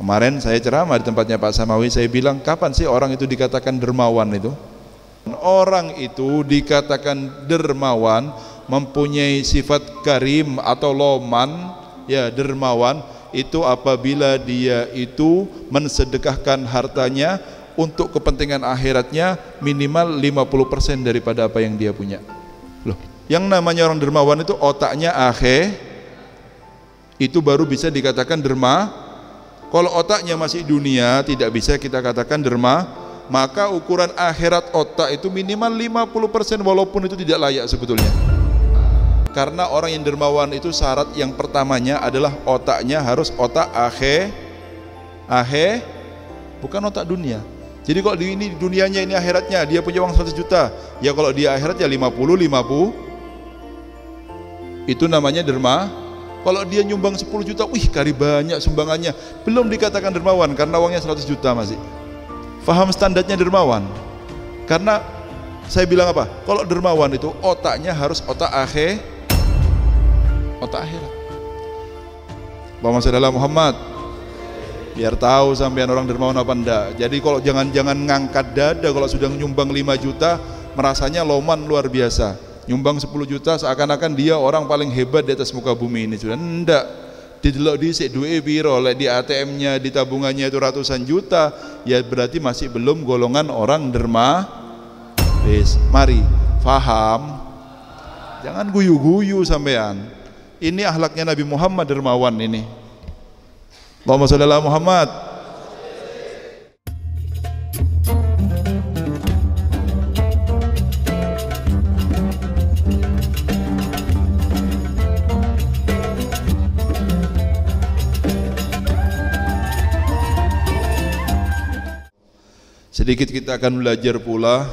Kemarin saya ceramah di tempatnya Pak Samawi, saya bilang kapan sih orang itu dikatakan dermawan itu? Orang itu dikatakan dermawan mempunyai sifat karim atau loman, ya dermawan itu apabila dia itu mensedekahkan hartanya untuk kepentingan akhiratnya minimal 50% daripada apa yang dia punya. Loh, yang namanya orang dermawan itu otaknya akhir itu baru bisa dikatakan dermawan kalau otaknya masih dunia, tidak bisa kita katakan derma, maka ukuran akhirat otak itu minimal 50% walaupun itu tidak layak sebetulnya. Karena orang yang dermawan itu syarat yang pertamanya adalah otaknya harus otak ahe, ahe, bukan otak dunia. Jadi kalau di ini dunianya ini akhiratnya dia punya uang 100 juta, ya kalau dia akhiratnya 50 50. Itu namanya derma kalau dia nyumbang 10 juta, wih kari banyak sumbangannya. Belum dikatakan dermawan karena uangnya 100 juta masih. Faham standarnya dermawan. Karena saya bilang apa? Kalau dermawan itu otaknya harus otak akhir, otak akhirat. Bapak saudara Muhammad, biar tahu sampean orang dermawan apa enggak. Jadi kalau jangan-jangan ngangkat dada kalau sudah nyumbang 5 juta, merasanya loman luar biasa nyumbang 10 juta seakan-akan dia orang paling hebat di atas muka bumi ini sudah enggak didelok dhisik duwe piro lek di ATM-nya di tabungannya itu ratusan juta ya berarti masih belum golongan orang derma wis mari faham jangan guyu-guyu sampean ini ahlaknya Nabi Muhammad dermawan ini Allahumma sholli ala Muhammad Sedikit kita akan belajar pula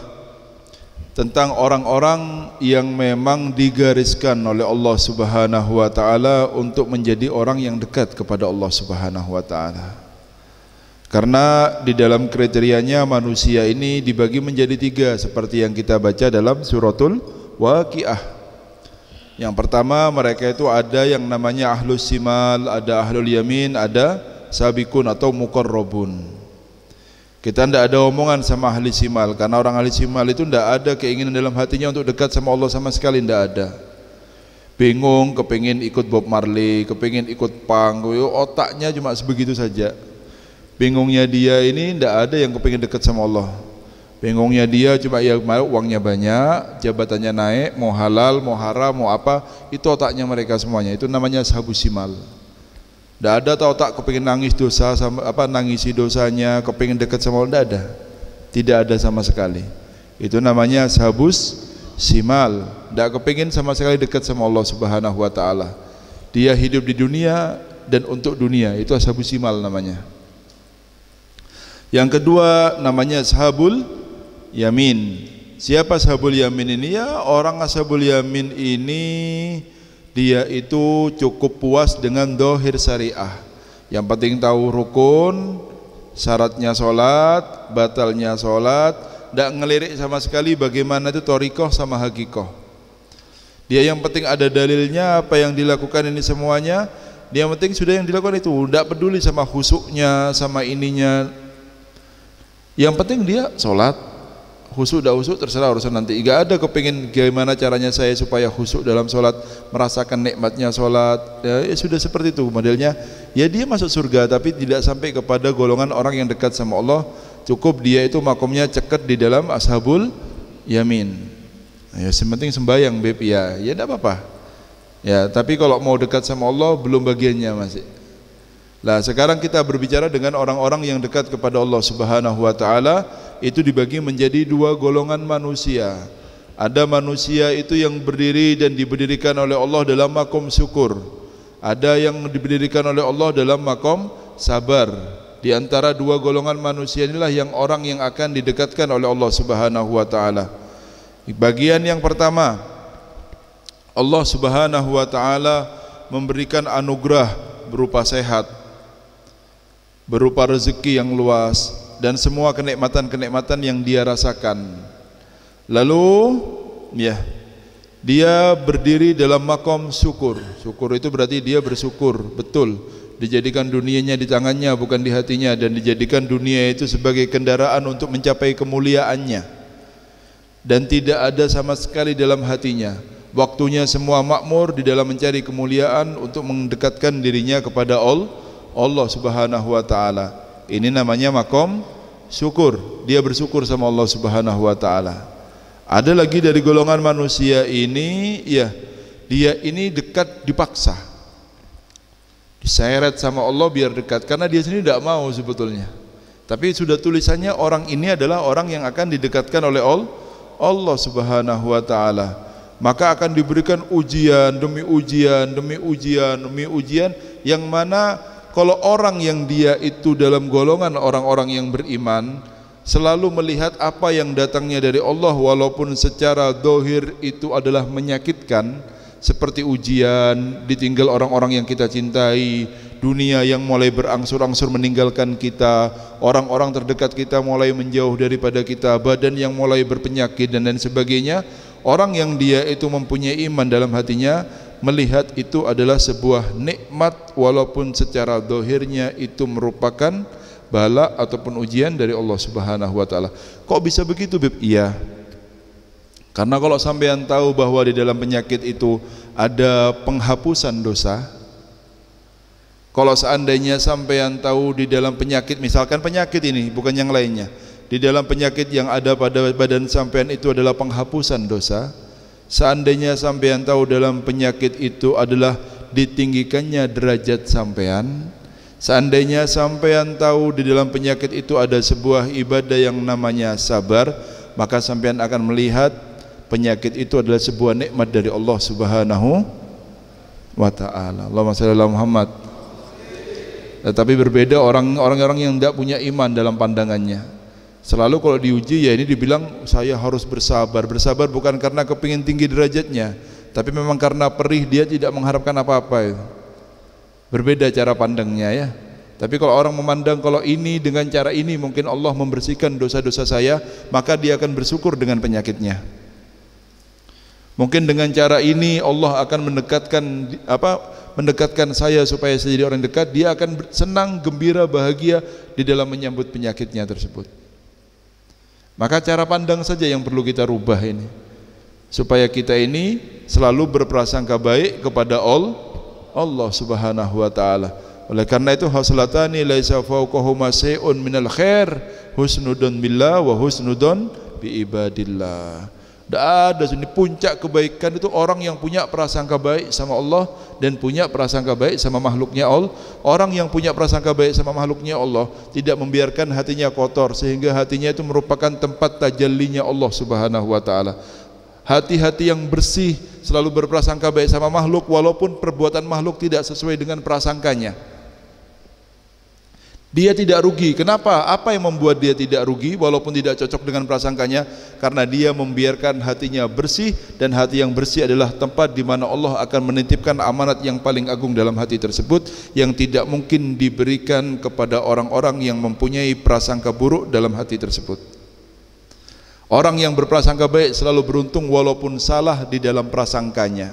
tentang orang-orang yang memang digariskan oleh Allah Subhanahu wa taala untuk menjadi orang yang dekat kepada Allah Subhanahu wa taala. Karena di dalam kriterianya manusia ini dibagi menjadi tiga seperti yang kita baca dalam suratul Waqiah. Yang pertama mereka itu ada yang namanya ahlus simal, ada ahlul yamin, ada sabikun atau muqarrabun. Kita tidak ada omongan sama ahli simal karena orang ahli simal itu tidak ada keinginan dalam hatinya untuk dekat sama Allah sama sekali tidak ada. Bingung, kepingin ikut Bob Marley, kepingin ikut pang, otaknya cuma sebegitu saja. Bingungnya dia ini tidak ada yang kepingin dekat sama Allah. Bingungnya dia cuma ya mau uangnya banyak, jabatannya naik, mau halal, mau haram, mau apa, itu otaknya mereka semuanya. Itu namanya sahabu simal. Tidak ada tahu tak kepingin nangis dosa sama apa nangisi dosanya, kepingin dekat sama Allah tidak ada. Tidak ada sama sekali. Itu namanya sabus simal. Tidak kepingin sama sekali dekat sama Allah Subhanahu wa taala. Dia hidup di dunia dan untuk dunia. Itu sabus simal namanya. Yang kedua namanya sahabul yamin. Siapa sahabul yamin ini? Ya orang ashabul yamin ini dia itu cukup puas dengan dohir syariah yang penting tahu rukun syaratnya sholat batalnya sholat tidak ngelirik sama sekali bagaimana itu torikoh sama hakikoh dia yang penting ada dalilnya apa yang dilakukan ini semuanya dia yang penting sudah yang dilakukan itu tidak peduli sama khusuknya sama ininya yang penting dia sholat Husuk tidak husuk terserah urusan nanti. Tidak ada kepingin gimana caranya saya supaya husuk dalam sholat, merasakan nikmatnya sholat. Ya, ya sudah seperti itu modelnya. Ya dia masuk surga tapi tidak sampai kepada golongan orang yang dekat sama Allah. Cukup dia itu makomnya ceket di dalam ashabul yamin. Ya sementing sembayang beb ya. Ya tidak apa-apa. Ya tapi kalau mau dekat sama Allah belum bagiannya masih. Lah sekarang kita berbicara dengan orang-orang yang dekat kepada Allah Subhanahu wa taala itu dibagi menjadi dua golongan manusia. Ada manusia itu yang berdiri dan diberdirikan oleh Allah dalam makom syukur. Ada yang diberdirikan oleh Allah dalam makom sabar. Di antara dua golongan manusia inilah yang orang yang akan didekatkan oleh Allah Subhanahu wa taala. Bagian yang pertama Allah Subhanahu wa taala memberikan anugerah berupa sehat, berupa rezeki yang luas, dan semua kenikmatan-kenikmatan yang dia rasakan. Lalu ya dia berdiri dalam makom syukur. Syukur itu berarti dia bersyukur, betul. Dijadikan dunianya di tangannya bukan di hatinya dan dijadikan dunia itu sebagai kendaraan untuk mencapai kemuliaannya. Dan tidak ada sama sekali dalam hatinya. Waktunya semua makmur di dalam mencari kemuliaan untuk mendekatkan dirinya kepada Allah Subhanahu wa taala. Ini namanya makom syukur. Dia bersyukur sama Allah Subhanahu wa taala. Ada lagi dari golongan manusia ini, ya, dia ini dekat dipaksa. Diseret sama Allah biar dekat karena dia sendiri tidak mau sebetulnya. Tapi sudah tulisannya orang ini adalah orang yang akan didekatkan oleh Allah Subhanahu wa taala. Maka akan diberikan ujian demi ujian demi ujian demi ujian yang mana kalau orang yang dia itu dalam golongan orang-orang yang beriman selalu melihat apa yang datangnya dari Allah walaupun secara dohir itu adalah menyakitkan seperti ujian, ditinggal orang-orang yang kita cintai, dunia yang mulai berangsur-angsur meninggalkan kita, orang-orang terdekat kita mulai menjauh daripada kita, badan yang mulai berpenyakit dan lain sebagainya. Orang yang dia itu mempunyai iman dalam hatinya, melihat itu adalah sebuah nikmat walaupun secara dohirnya itu merupakan bala ataupun ujian dari Allah Subhanahu wa taala. Kok bisa begitu, Bib? Iya. Karena kalau sampean tahu bahwa di dalam penyakit itu ada penghapusan dosa, kalau seandainya sampean tahu di dalam penyakit misalkan penyakit ini bukan yang lainnya, di dalam penyakit yang ada pada badan sampean itu adalah penghapusan dosa, Seandainya sampean tahu dalam penyakit itu adalah ditinggikannya derajat sampean, seandainya sampean tahu di dalam penyakit itu ada sebuah ibadah yang namanya sabar, maka sampean akan melihat penyakit itu adalah sebuah nikmat dari Allah Subhanahu wa taala. Allahumma shalli ala Muhammad. Tetapi berbeda orang-orang yang tidak punya iman dalam pandangannya. Selalu kalau diuji ya ini dibilang saya harus bersabar. Bersabar bukan karena kepingin tinggi derajatnya, tapi memang karena perih dia tidak mengharapkan apa-apa itu. Berbeda cara pandangnya ya. Tapi kalau orang memandang kalau ini dengan cara ini mungkin Allah membersihkan dosa-dosa saya, maka dia akan bersyukur dengan penyakitnya. Mungkin dengan cara ini Allah akan mendekatkan apa mendekatkan saya supaya saya jadi orang dekat, dia akan senang, gembira, bahagia di dalam menyambut penyakitnya tersebut. Maka cara pandang saja yang perlu kita rubah ini. Supaya kita ini selalu berprasangka baik kepada all, Allah Subhanahu wa taala. Oleh karena itu haslatani laisa fawqahuma shay'un minal khair husnudun billah wa husnudun bi ibadillah. Tidak ada di puncak kebaikan itu orang yang punya prasangka baik sama Allah dan punya prasangka baik sama makhluknya Allah. Orang yang punya prasangka baik sama makhluknya Allah tidak membiarkan hatinya kotor sehingga hatinya itu merupakan tempat tajallinya Allah Subhanahu wa taala. Hati-hati yang bersih selalu berprasangka baik sama makhluk walaupun perbuatan makhluk tidak sesuai dengan prasangkanya. Dia tidak rugi. Kenapa? Apa yang membuat dia tidak rugi walaupun tidak cocok dengan prasangkanya? Karena dia membiarkan hatinya bersih dan hati yang bersih adalah tempat di mana Allah akan menitipkan amanat yang paling agung dalam hati tersebut yang tidak mungkin diberikan kepada orang-orang yang mempunyai prasangka buruk dalam hati tersebut. Orang yang berprasangka baik selalu beruntung walaupun salah di dalam prasangkanya.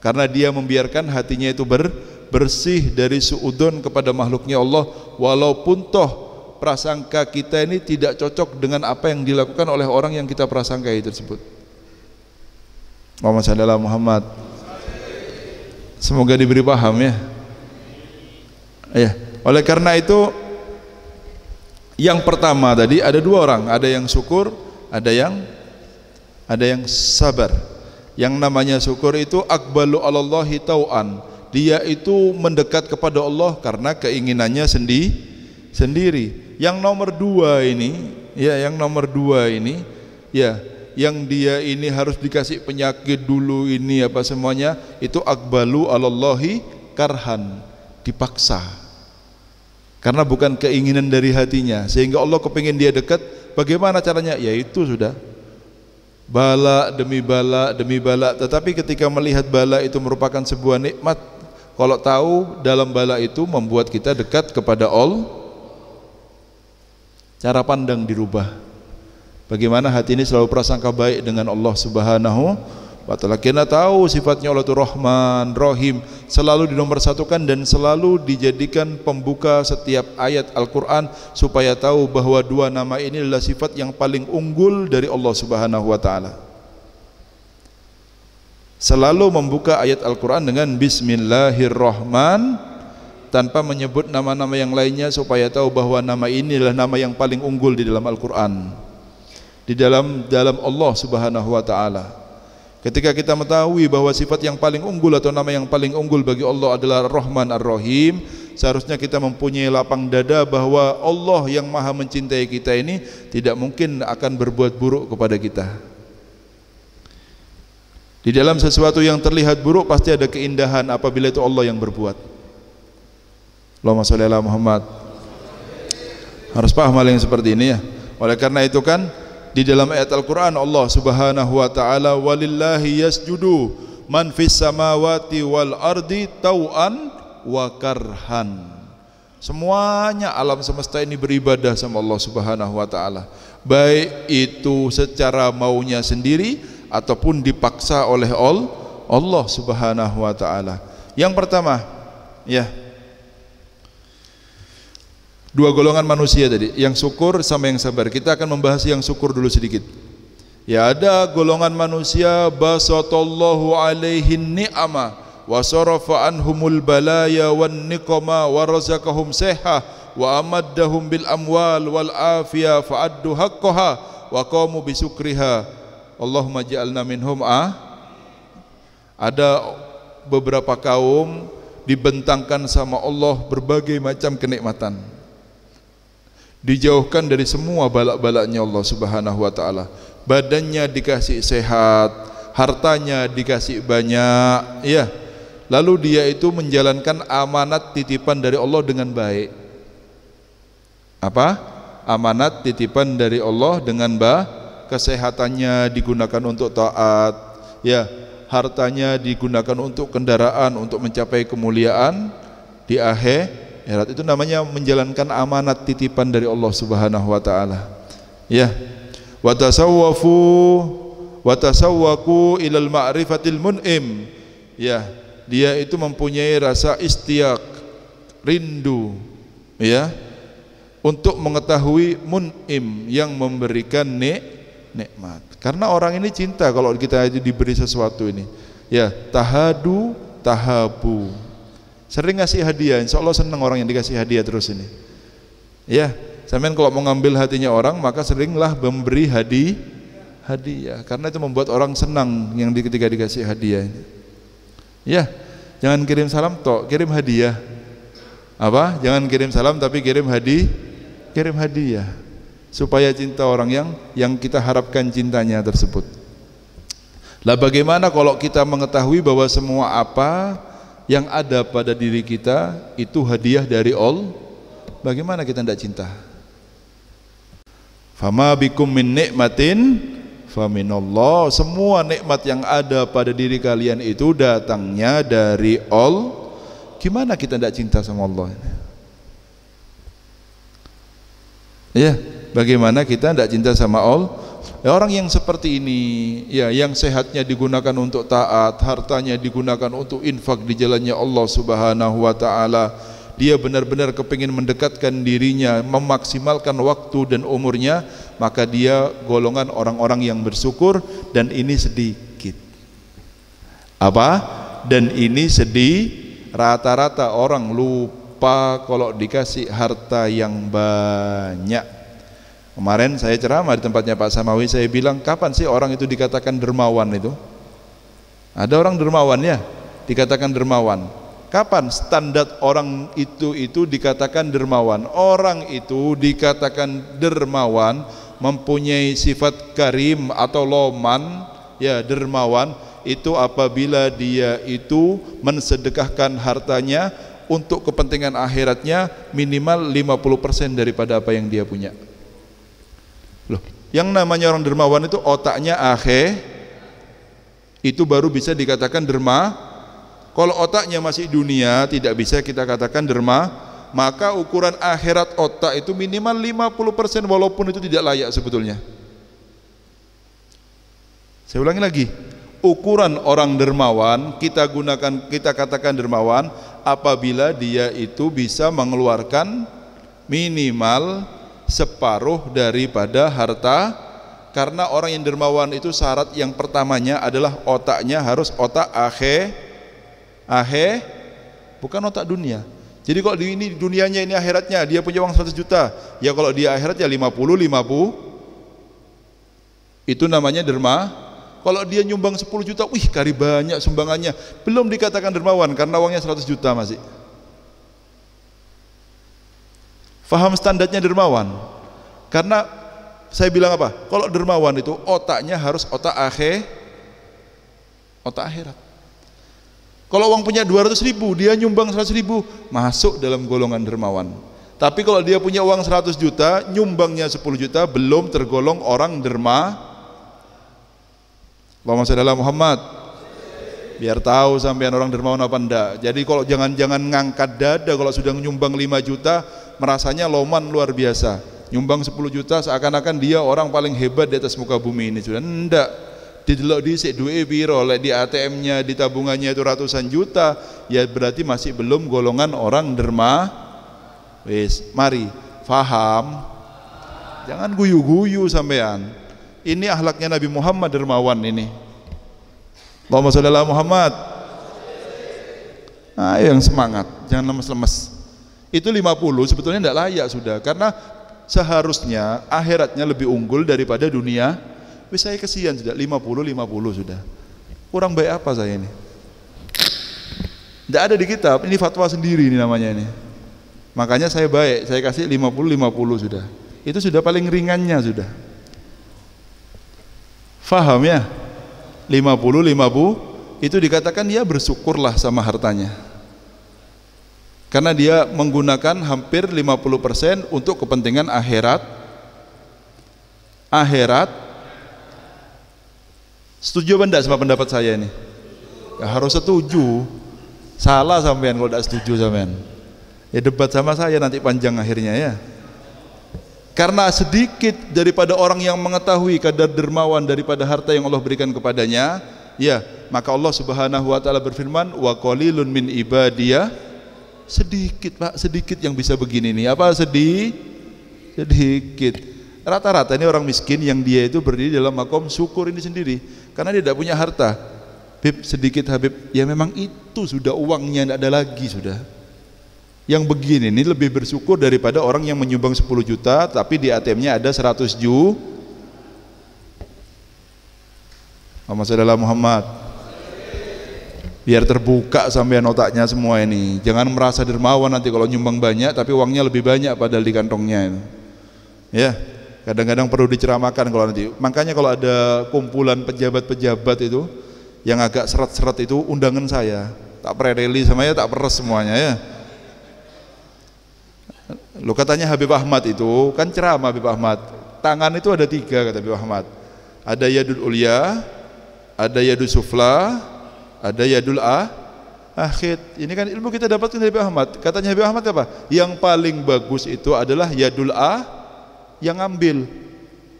Karena dia membiarkan hatinya itu ber bersih dari suudon kepada makhluknya Allah walaupun toh prasangka kita ini tidak cocok dengan apa yang dilakukan oleh orang yang kita prasangkai tersebut. Muhammad sallallahu Muhammad. Semoga diberi paham ya. Ya, oleh karena itu yang pertama tadi ada dua orang, ada yang syukur, ada yang ada yang sabar. Yang namanya syukur itu akbalu alallahi tau'an dia itu mendekat kepada Allah karena keinginannya sendi, sendiri. Yang nomor dua ini, ya yang nomor dua ini, ya yang dia ini harus dikasih penyakit dulu ini apa semuanya itu akbalu alallahi karhan dipaksa karena bukan keinginan dari hatinya sehingga Allah kepingin dia dekat bagaimana caranya ya itu sudah bala demi bala demi bala tetapi ketika melihat bala itu merupakan sebuah nikmat kalau tahu dalam bala itu membuat kita dekat kepada Allah. Cara pandang dirubah. Bagaimana hati ini selalu prasangka baik dengan Allah Subhanahu wa taala. Kita tahu sifatnya Allah itu Rahman, Rahim, selalu dinomorsatukan dan selalu dijadikan pembuka setiap ayat Al-Qur'an supaya tahu bahwa dua nama ini adalah sifat yang paling unggul dari Allah Subhanahu wa taala selalu membuka ayat Al-Quran dengan Bismillahirrahman tanpa menyebut nama-nama yang lainnya supaya tahu bahwa nama ini adalah nama yang paling unggul di dalam Al-Quran di dalam dalam Allah Subhanahu Wa Taala. Ketika kita mengetahui bahwa sifat yang paling unggul atau nama yang paling unggul bagi Allah adalah Rahman Ar-Rahim, seharusnya kita mempunyai lapang dada bahwa Allah yang maha mencintai kita ini tidak mungkin akan berbuat buruk kepada kita. Di dalam sesuatu yang terlihat buruk pasti ada keindahan apabila itu Allah yang berbuat. Allahumma sholli ala Muhammad. Harus paham hal yang seperti ini ya. Oleh karena itu kan di dalam ayat Al-Qur'an Allah Subhanahu wa taala walillahi yasjudu man fis samawati wal ardi tau'an wa karhan. Semuanya alam semesta ini beribadah sama Allah Subhanahu wa taala. Baik itu secara maunya sendiri ataupun dipaksa oleh Allah Subhanahu wa taala. Yang pertama, ya. Dua golongan manusia tadi, yang syukur sama yang sabar. Kita akan membahas yang syukur dulu sedikit. Ya ada golongan manusia basatallahu alaihi ni'ama wa sarafa anhumul balaya wan niqama wa razaqahum sihha wa amaddahum bil amwal wal afiya fa'addu haqqaha wa qamu bisukriha Allahumma ja'alna minhum ah. Ada beberapa kaum dibentangkan sama Allah berbagai macam kenikmatan. Dijauhkan dari semua balak-balaknya Allah Subhanahu wa taala. Badannya dikasih sehat, hartanya dikasih banyak, ya. Lalu dia itu menjalankan amanat titipan dari Allah dengan baik. Apa? Amanat titipan dari Allah dengan baik kesehatannya digunakan untuk taat, ya, hartanya digunakan untuk kendaraan untuk mencapai kemuliaan di akhirat. Itu namanya menjalankan amanat titipan dari Allah Subhanahu wa taala. Ya. Wa tasawwafu wa tasawwaku ilal ma'rifatil mun'im. Ya, dia itu mempunyai rasa istiak, rindu, ya, untuk mengetahui mun'im yang memberikan nik nikmat. Karena orang ini cinta kalau kita diberi sesuatu ini. Ya, tahadu, tahabu. Sering ngasih hadiah, insya Allah senang orang yang dikasih hadiah terus ini. Ya, sampean kalau mau ngambil hatinya orang maka seringlah memberi hadiah hadiah karena itu membuat orang senang yang ketika dikasih hadiah ini. Ya, jangan kirim salam toh kirim hadiah. Apa? Jangan kirim salam tapi kirim hadiah, kirim hadiah supaya cinta orang yang yang kita harapkan cintanya tersebut. Lah bagaimana kalau kita mengetahui bahwa semua apa yang ada pada diri kita itu hadiah dari all Bagaimana kita tidak cinta? Fama bikum min nikmatin faminallah. Semua nikmat yang ada pada diri kalian itu datangnya dari all Gimana kita tidak cinta sama Allah? Ya, Bagaimana kita tidak cinta sama Allah? Ya, orang yang seperti ini, ya yang sehatnya digunakan untuk taat, hartanya digunakan untuk infak di jalannya Allah Subhanahu wa taala. Dia benar-benar kepingin mendekatkan dirinya, memaksimalkan waktu dan umurnya, maka dia golongan orang-orang yang bersyukur dan ini sedikit. Apa? Dan ini sedih rata-rata orang lupa kalau dikasih harta yang banyak Kemarin saya ceramah di tempatnya Pak Samawi, saya bilang kapan sih orang itu dikatakan dermawan itu? Ada orang dermawan ya, dikatakan dermawan. Kapan standar orang itu itu dikatakan dermawan? Orang itu dikatakan dermawan mempunyai sifat karim atau loman, ya dermawan itu apabila dia itu mensedekahkan hartanya untuk kepentingan akhiratnya minimal 50% daripada apa yang dia punya. Loh, yang namanya orang dermawan itu otaknya ahe itu baru bisa dikatakan derma. Kalau otaknya masih dunia tidak bisa kita katakan derma, maka ukuran akhirat otak itu minimal 50% walaupun itu tidak layak sebetulnya. Saya ulangi lagi, ukuran orang dermawan kita gunakan kita katakan dermawan apabila dia itu bisa mengeluarkan minimal separuh daripada harta karena orang yang dermawan itu syarat yang pertamanya adalah otaknya harus otak ahe ahe bukan otak dunia jadi kalau di ini dunianya ini akhiratnya dia punya uang 100 juta ya kalau dia akhiratnya 50 50 itu namanya derma kalau dia nyumbang 10 juta wih kari banyak sumbangannya belum dikatakan dermawan karena uangnya 100 juta masih paham standarnya dermawan. Karena saya bilang apa? Kalau dermawan itu otaknya harus otak akhir, otak akhirat. Kalau uang punya 200 ribu, dia nyumbang 100 ribu, masuk dalam golongan dermawan. Tapi kalau dia punya uang 100 juta, nyumbangnya 10 juta, belum tergolong orang derma. Masa dalam Muhammad. Biar tahu sampean orang dermawan apa enggak. Jadi kalau jangan-jangan ngangkat dada kalau sudah nyumbang 5 juta, merasanya loman luar biasa. Nyumbang 10 juta seakan-akan dia orang paling hebat di atas muka bumi ini. Sudah ndak di Didelok dhisik duwe piro lek di ATM-nya, di tabungannya itu ratusan juta, ya berarti masih belum golongan orang derma. Wis, mari faham. Jangan guyu-guyu sampean. Ini ahlaknya Nabi Muhammad dermawan ini. Allahumma sholli ala Muhammad. Ayo nah, yang semangat, jangan lemes-lemes itu 50 sebetulnya tidak layak sudah karena seharusnya akhiratnya lebih unggul daripada dunia tapi saya kesian sudah 50 50 sudah kurang baik apa saya ini tidak ada di kitab ini fatwa sendiri ini namanya ini makanya saya baik saya kasih 50 50 sudah itu sudah paling ringannya sudah faham ya 50 50 itu dikatakan ya bersyukurlah sama hartanya karena dia menggunakan hampir 50% untuk kepentingan akhirat. Akhirat. Setuju apa enggak sama pendapat saya ini? Ya, harus setuju. Salah sampean kalau tidak setuju sampean. Ya debat sama saya nanti panjang akhirnya ya. Karena sedikit daripada orang yang mengetahui kadar dermawan daripada harta yang Allah berikan kepadanya, ya, maka Allah Subhanahu wa taala berfirman, "Wa qalilun min ibadiyah Sedikit Pak, sedikit yang bisa begini nih. Apa sedih? Sedikit. Rata-rata ini orang miskin yang dia itu berdiri dalam makom syukur ini sendiri. Karena dia tidak punya harta. Habib, sedikit Habib. Ya memang itu sudah uangnya, tidak ada lagi sudah. Yang begini ini lebih bersyukur daripada orang yang menyumbang 10 juta tapi di ATM-nya ada 100 juta. Muhammad Muhammad biar terbuka sampean otaknya semua ini jangan merasa dermawan nanti kalau nyumbang banyak tapi uangnya lebih banyak padahal di kantongnya itu ya kadang-kadang perlu diceramakan kalau nanti makanya kalau ada kumpulan pejabat-pejabat itu yang agak seret-seret itu undangan saya tak pereli sama ya tak peres semuanya ya lo katanya Habib Ahmad itu kan ceramah Habib Ahmad tangan itu ada tiga kata Habib Ahmad ada yadul ulia ada yadul sufla ada yadul a ah, akhid. Ini kan ilmu kita dapatkan dari Habib Ahmad. Katanya Habib Ahmad apa? Yang paling bagus itu adalah yadul a ah, yang ngambil.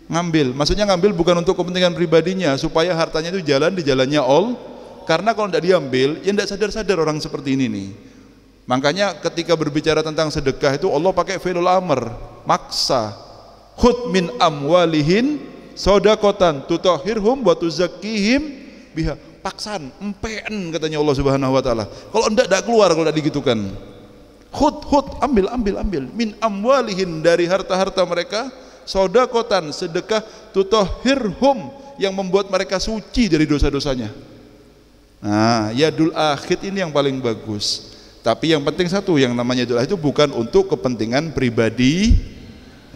Ngambil. Maksudnya ngambil bukan untuk kepentingan pribadinya supaya hartanya itu jalan di jalannya all. Karena kalau tidak diambil, ya tidak sadar-sadar orang seperti ini nih. Makanya ketika berbicara tentang sedekah itu Allah pakai fi'lul amr, maksa. Khud min amwalihin sodakotan tutahhirhum wa tuzakkihim biha Paksan, empeen katanya Allah Subhanahu wa taala. Kalau enggak enggak keluar kalau enggak digitukan. Khud, khud, ambil, ambil, ambil. Min amwalihin dari harta-harta mereka, sodakotan, sedekah, tutohhirhum yang membuat mereka suci dari dosa-dosanya. Nah, yadul akhid ini yang paling bagus. Tapi yang penting satu, yang namanya yadul akhid itu bukan untuk kepentingan pribadi.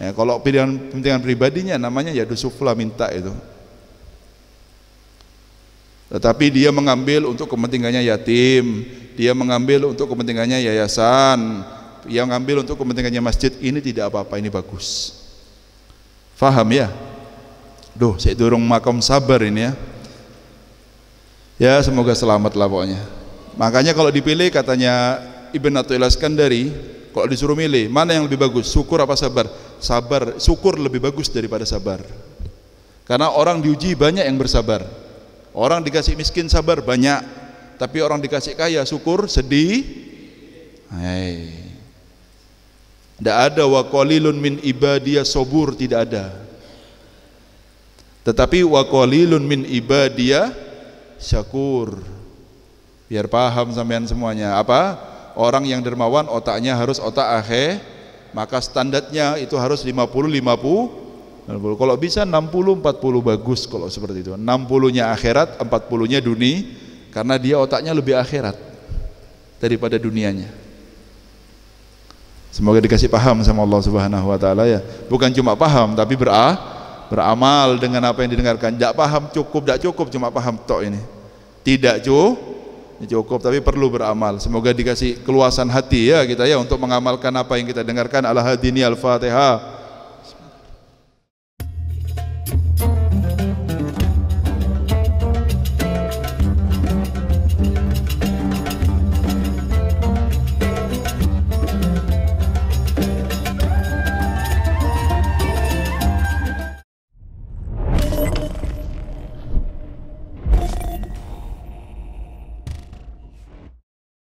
Ya, kalau pilihan kepentingan pribadinya namanya yadul sufla minta itu. Tetapi dia mengambil untuk kepentingannya yatim, dia mengambil untuk kepentingannya yayasan, yang mengambil untuk kepentingannya masjid ini tidak apa-apa, ini bagus. Faham ya? Duh, saya dorong makam sabar ini ya. Ya, semoga selamat lah pokoknya. Makanya kalau dipilih katanya Ibn Atul Iskandari, kalau disuruh milih, mana yang lebih bagus? Syukur apa sabar? Sabar, syukur lebih bagus daripada sabar. Karena orang diuji banyak yang bersabar Orang dikasih miskin sabar banyak, tapi orang dikasih kaya syukur sedih. Hei. Tidak ada wa qalilun min ibadiyah sobur tidak ada. Tetapi wa qalilun min ibadiyah syakur. Biar paham sampean semuanya. Apa? Orang yang dermawan otaknya harus otak akhir, maka standarnya itu harus 50 50 60. Kalau bisa 60 40 bagus kalau seperti itu. 60-nya akhirat, 40-nya dunia karena dia otaknya lebih akhirat daripada dunianya. Semoga dikasih paham sama Allah Subhanahu wa taala ya. Bukan cuma paham tapi berah beramal dengan apa yang didengarkan. Tidak paham cukup, tidak cukup cuma paham tok ini. Tidak cukup cukup tapi perlu beramal semoga dikasih keluasan hati ya kita ya untuk mengamalkan apa yang kita dengarkan al hadini al-fatihah